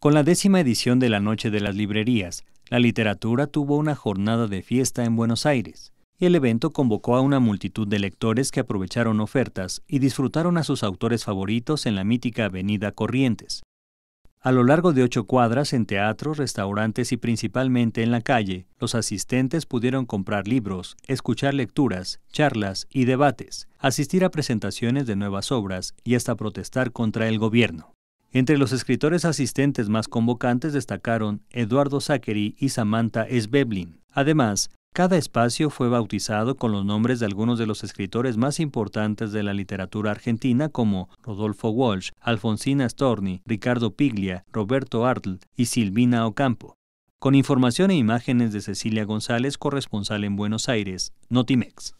Con la décima edición de la Noche de las Librerías, la literatura tuvo una jornada de fiesta en Buenos Aires, y el evento convocó a una multitud de lectores que aprovecharon ofertas y disfrutaron a sus autores favoritos en la mítica Avenida Corrientes. A lo largo de ocho cuadras, en teatros, restaurantes y principalmente en la calle, los asistentes pudieron comprar libros, escuchar lecturas, charlas y debates, asistir a presentaciones de nuevas obras y hasta protestar contra el gobierno. Entre los escritores asistentes más convocantes destacaron Eduardo Zachary y Samantha Beblin. Además, cada espacio fue bautizado con los nombres de algunos de los escritores más importantes de la literatura argentina como Rodolfo Walsh, Alfonsina Storni, Ricardo Piglia, Roberto Artl y Silvina Ocampo. Con información e imágenes de Cecilia González, corresponsal en Buenos Aires, Notimex.